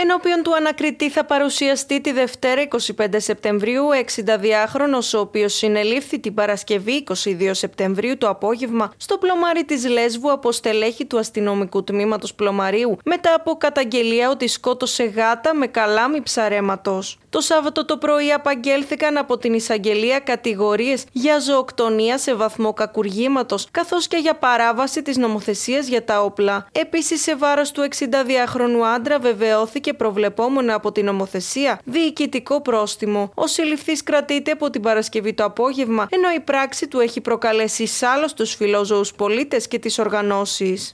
Ενώπιον του ανακριτή θα παρουσιαστεί τη Δευτέρα 25 σεπτεμβριου 60 διάχρονο ο οποίος συνελήφθη την Παρασκευή 22 Σεπτεμβρίου το απόγευμα στο πλωμάρι της Λέσβου από στελέχη του αστυνομικού τμήματος Πλωμαρίου μετά από καταγγελία ότι σκότωσε γάτα με καλάμι ψαρέματος. Το Σάββατο το πρωί απαγγέλθηκαν από την εισαγγελία κατηγορίες για ζωοκτονία σε βαθμό κακουργήματος, καθώς και για παράβαση της νομοθεσίας για τα όπλα. Επίσης, σε βάρος του 62χρονου άντρα βεβαιώθηκε και προβλεπόμενο από την νομοθεσία διοικητικό πρόστιμο. Ο συλληφθής κρατείται από την Παρασκευή το απόγευμα, ενώ η πράξη του έχει προκαλέσει άλλο του φιλόζωους πολίτες και τις οργανώσεις.